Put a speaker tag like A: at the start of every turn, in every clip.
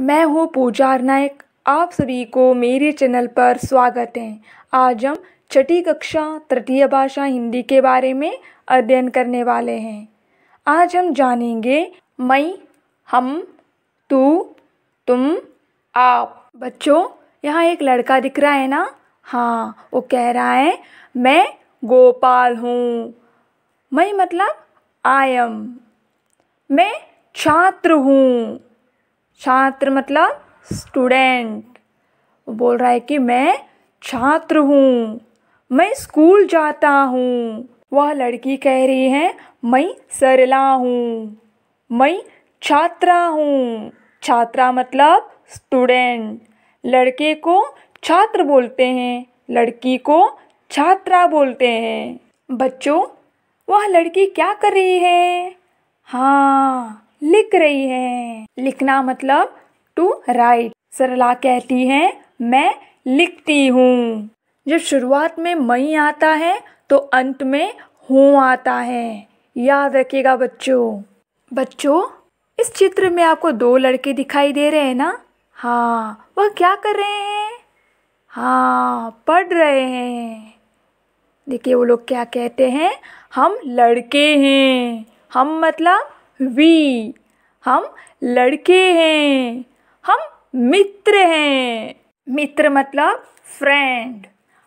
A: मैं हूँ पूजा नायक आप सभी को मेरे चैनल पर स्वागत है आज हम छठी कक्षा तृतीय भाषा हिंदी के बारे में अध्ययन करने वाले हैं आज हम जानेंगे मई हम तू तुम आप बच्चों यहाँ एक लड़का दिख रहा है ना हाँ वो कह रहा है मैं गोपाल हूँ मैं मतलब आयम मैं छात्र हूँ छात्र मतलब स्टूडेंट वो बोल रहा है कि मैं छात्र हूँ मैं स्कूल जाता हूँ वह लड़की कह रही है मैं सरला हूँ मैं छात्रा हूँ छात्रा मतलब स्टूडेंट लड़के को छात्र बोलते हैं लड़की को छात्रा बोलते हैं बच्चों वह लड़की क्या कर रही है हाँ लिख रही है लिखना मतलब टू राइट सरला कहती है मैं लिखती हूँ जब शुरुआत में मई आता है तो अंत में हूँ आता है याद रखिएगा बच्चों बच्चों इस चित्र में आपको दो लड़के दिखाई दे रहे हैं ना हाँ वह क्या कर रहे हैं हाँ पढ़ रहे हैं देखिए वो लोग क्या कहते हैं हम लड़के हैं हम मतलब वी हम लड़के हैं हम मित्र हैं मित्र मतलब फ्रेंड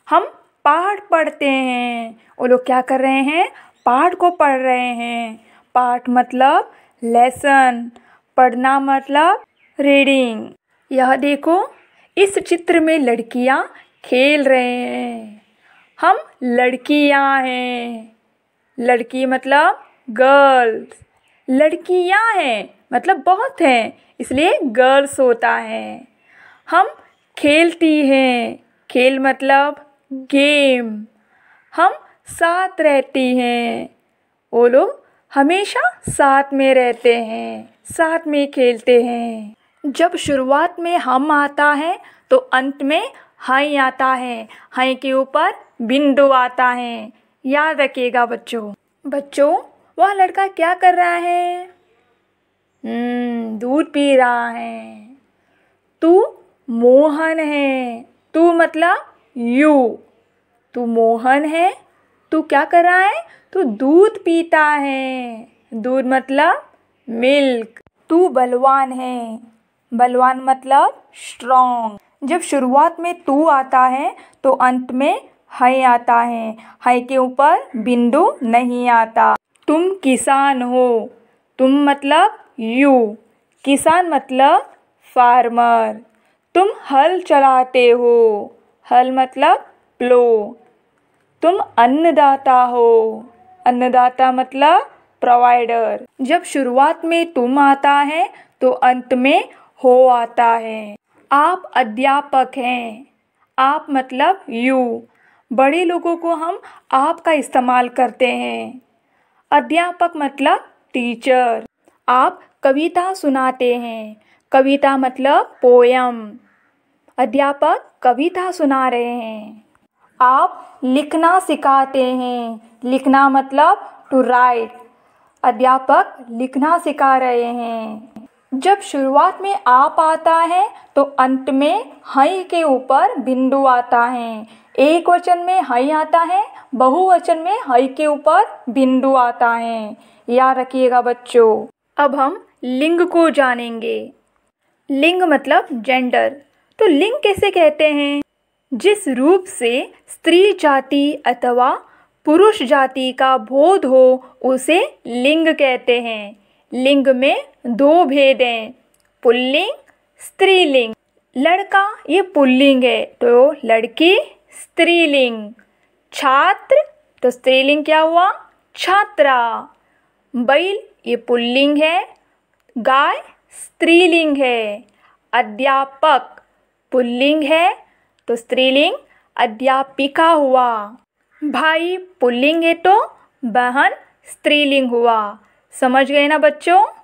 A: हम पाठ पढ़ते हैं वो लोग क्या कर रहे हैं पाठ को पढ़ रहे हैं पाठ मतलब लेसन पढ़ना मतलब रीडिंग यह देखो इस चित्र में लड़कियां खेल रहे हैं हम लड़कियां हैं लड़की मतलब गर्ल्स लड़कियां हैं मतलब बहुत हैं इसलिए गर्ल्स होता है हम खेलती हैं खेल मतलब गेम हम साथ रहती हैं वो लोग हमेशा साथ में रहते हैं साथ में खेलते हैं जब शुरुआत में हम आता है तो अंत में हई आता है हई के ऊपर बिंदु आता है याद रखिएगा बच्चों बच्चों वह लड़का क्या कर रहा है हम्म, दूध पी रहा है तू मोहन है तू मतलब यू तू मोहन है तू क्या कर रहा है तू दूध पीता है दूध मतलब मिल्क तू बलवान है बलवान मतलब स्ट्रोंग जब शुरुआत में तू आता है तो अंत में है आता है है के ऊपर बिंदु नहीं आता तुम किसान हो तुम मतलब यू किसान मतलब फार्मर तुम हल चलाते हो हल मतलब प्लो तुम अन्नदाता हो अन्नदाता मतलब प्रोवाइडर जब शुरुआत में तुम आता है तो अंत में हो आता है आप अध्यापक हैं आप मतलब यू बड़े लोगों को हम आप का इस्तेमाल करते हैं अध्यापक मतलब टीचर आप कविता सुनाते हैं कविता मतलब पोयम अध्यापक कविता सुना रहे हैं आप लिखना सिखाते हैं लिखना मतलब टू राइट अध्यापक लिखना सिखा रहे हैं जब शुरुआत में आप आता है तो अंत में हई के ऊपर बिंदु आता है एक वचन में हई आता है बहुवचन में हई के ऊपर बिंदु आता है याद रखिएगा बच्चों अब हम लिंग को जानेंगे लिंग मतलब जेंडर तो लिंग कैसे कहते हैं जिस रूप से स्त्री जाति अथवा पुरुष जाति का बोध हो उसे लिंग कहते हैं लिंग में दो भेद हैं पुल्लिंग स्त्रीलिंग लड़का ये पुल्लिंग है तो लड़की स्त्रीलिंग छात्र तो स्त्रीलिंग क्या हुआ छात्रा बैल ये पुल्लिंग है गाय स्त्रीलिंग है अध्यापक पुल्लिंग है तो स्त्रीलिंग अध्यापिका हुआ भाई पुल्लिंग है तो बहन स्त्रीलिंग हुआ समझ गए ना बच्चों